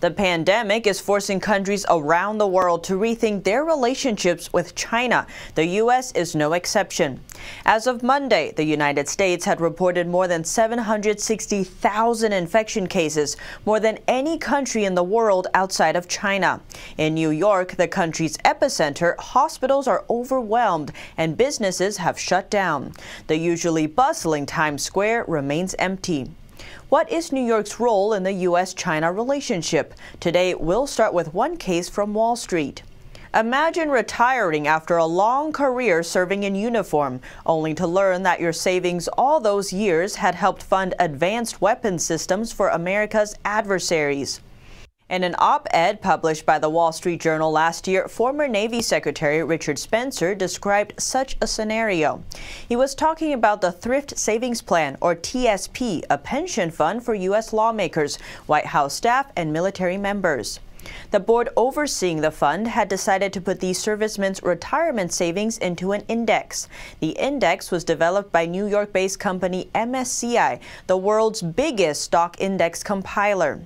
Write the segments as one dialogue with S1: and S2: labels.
S1: The pandemic is forcing countries around the world to rethink their relationships with China. The U.S. is no exception. As of Monday, the United States had reported more than 760,000 infection cases, more than any country in the world outside of China. In New York, the country's epicenter, hospitals are overwhelmed and businesses have shut down. The usually bustling Times Square remains empty. What is New York's role in the U.S. China relationship? Today, we'll start with one case from Wall Street. Imagine retiring after a long career serving in uniform, only to learn that your savings all those years had helped fund advanced weapon systems for America's adversaries. In an op-ed published by the Wall Street Journal last year, former Navy Secretary Richard Spencer described such a scenario. He was talking about the Thrift Savings Plan, or TSP, a pension fund for U.S. lawmakers, White House staff, and military members. The board overseeing the fund had decided to put these servicemen's retirement savings into an index. The index was developed by New York-based company MSCI, the world's biggest stock index compiler.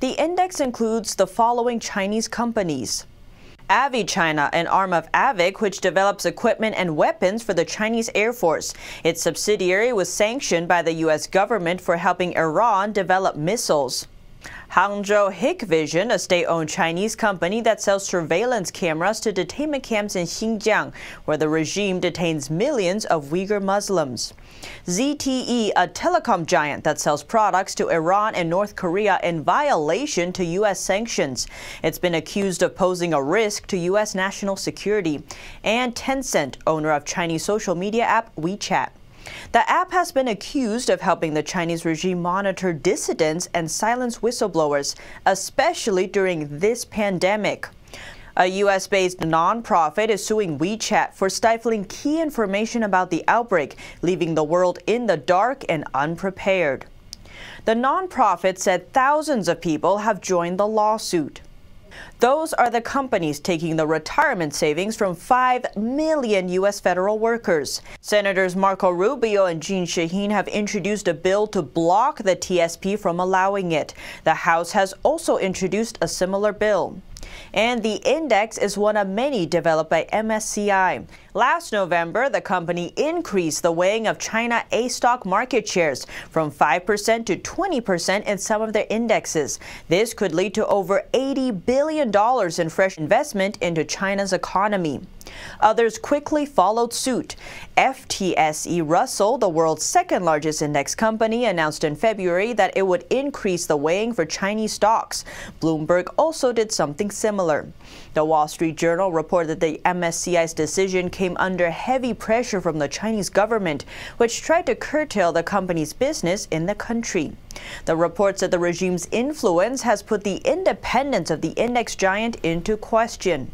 S1: The index includes the following Chinese companies. Avi China, an arm of AVIC which develops equipment and weapons for the Chinese Air Force. Its subsidiary was sanctioned by the U.S. government for helping Iran develop missiles. Hangzhou Hikvision, a state-owned Chinese company that sells surveillance cameras to detainment camps in Xinjiang, where the regime detains millions of Uyghur Muslims. ZTE, a telecom giant that sells products to Iran and North Korea in violation to U.S. sanctions. It's been accused of posing a risk to U.S. national security. And Tencent, owner of Chinese social media app WeChat. The app has been accused of helping the Chinese regime monitor dissidents and silence whistleblowers, especially during this pandemic. A U.S. based nonprofit is suing WeChat for stifling key information about the outbreak, leaving the world in the dark and unprepared. The nonprofit said thousands of people have joined the lawsuit. Those are the companies taking the retirement savings from 5 million U.S. federal workers. Senators Marco Rubio and Jean Shaheen have introduced a bill to block the TSP from allowing it. The House has also introduced a similar bill and the index is one of many developed by MSCI. Last November, the company increased the weighing of China A stock market shares from 5% to 20% in some of their indexes. This could lead to over $80 billion in fresh investment into China's economy. Others quickly followed suit. FTSE Russell, the world's second largest index company, announced in February that it would increase the weighing for Chinese stocks. Bloomberg also did something similar similar. The Wall Street Journal reported that the MSCI's decision came under heavy pressure from the Chinese government, which tried to curtail the company's business in the country. The report said the regime's influence has put the independence of the index giant into question.